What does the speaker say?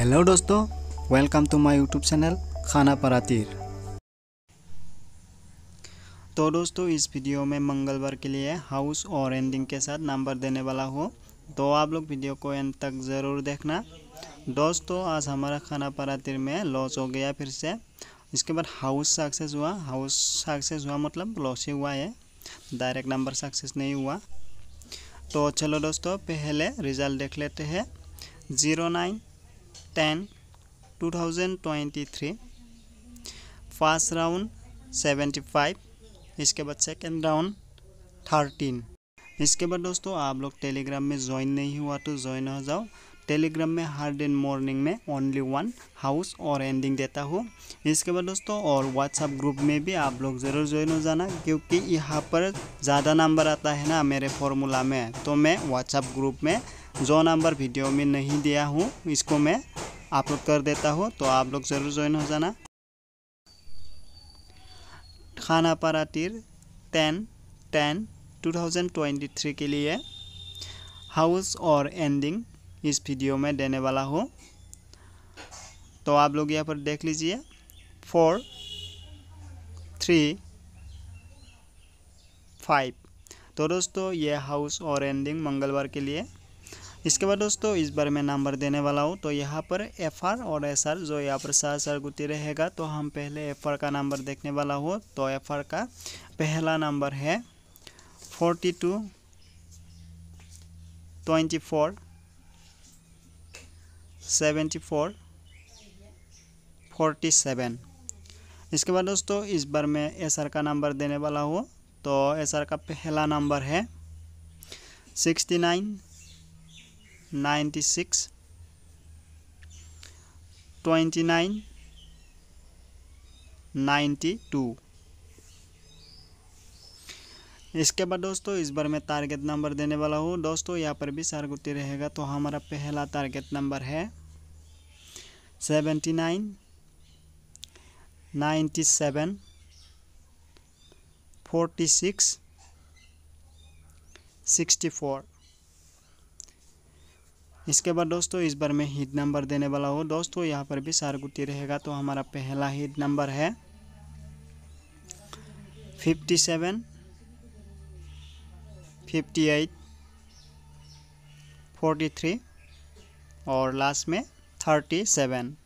hello दोस्तों welcome to my YouTube channel खाना परातीर तो दोस्तों इस वीडियो में मंगलवार के लिए हाउस और एंडिंग के साथ नंबर देने वाला हो तो आप लोग वीडियो को एंड तक ज़रूर देखना दोस्तों आज हमारा खाना परातीर में लॉस हो गया फिर से इसके बाद हाउस सक्सेस हुआ हाउस सक्सेस हुआ मतलब लॉस ही हुआ है डायरेक्ट नंबर सक्सेस नहीं हुआ तो चलो दोस्तों पहले रिजल्ट देख लेते हैं zero nine ten two thousand twenty three first round seventy five इसके बाद सेकेंड राउंड थर्टीन इसके बाद दोस्तों आप लोग टेलीग्राम में ज्वाइन नहीं हुआ तो ज्वाइन हो जाओ टेलीग्राम में हर दिन मॉर्निंग में ओनली वन हाउस और एंडिंग देता हूँ इसके बाद दोस्तों और व्हाट्सअप ग्रुप में भी आप लोग ज़रूर ज्वाइन हो जाना क्योंकि यहाँ पर ज़्यादा नंबर आता है ना मेरे फॉर्मूला में तो मैं व्हाट्सअप ग्रुप में जो नंबर वीडियो में नहीं दिया हूँ इसको मैं अपलोड कर देता हूँ तो आप लोग ज़रूर ज्वाइन हो जाना खाना परातीर टेन टेन 2023 के लिए हाउस और एंडिंग इस वीडियो में देने वाला हूँ तो आप लोग यहाँ पर देख लीजिए फोर थ्री फाइव तो दोस्तों ये हाउस और एंडिंग मंगलवार के लिए इसके बाद दोस्तों इस बार मैं नंबर देने वाला हूँ तो यहाँ पर एफ आर और एस आर जो यहाँ पर सर सार गुती रहेगा तो हम पहले एफ आर का नंबर देखने वाला हो तो एफ आर का पहला नंबर है forty two twenty four seventy four forty seven इसके बाद दोस्तों इस बार मैं एस आर का नंबर देने वाला हूँ तो एस आर का पहला नंबर है sixty nine ninety six twenty nine ninety two इसके बाद दोस्तों इस बार मैं टारगेट नंबर देने वाला हूँ दोस्तों यहाँ पर भी सार गुटी रहेगा तो हमारा पहला टारगेट नंबर है seventy nine ninety seven forty six sixty four इसके बाद दोस्तों इस बार मैं हिट नंबर देने वाला हूँ दोस्तों यहाँ पर भी सारगुटी रहेगा तो हमारा पहला हिट नंबर है fifty seven fifty eight forty three और लास्ट में थर्टी सेवन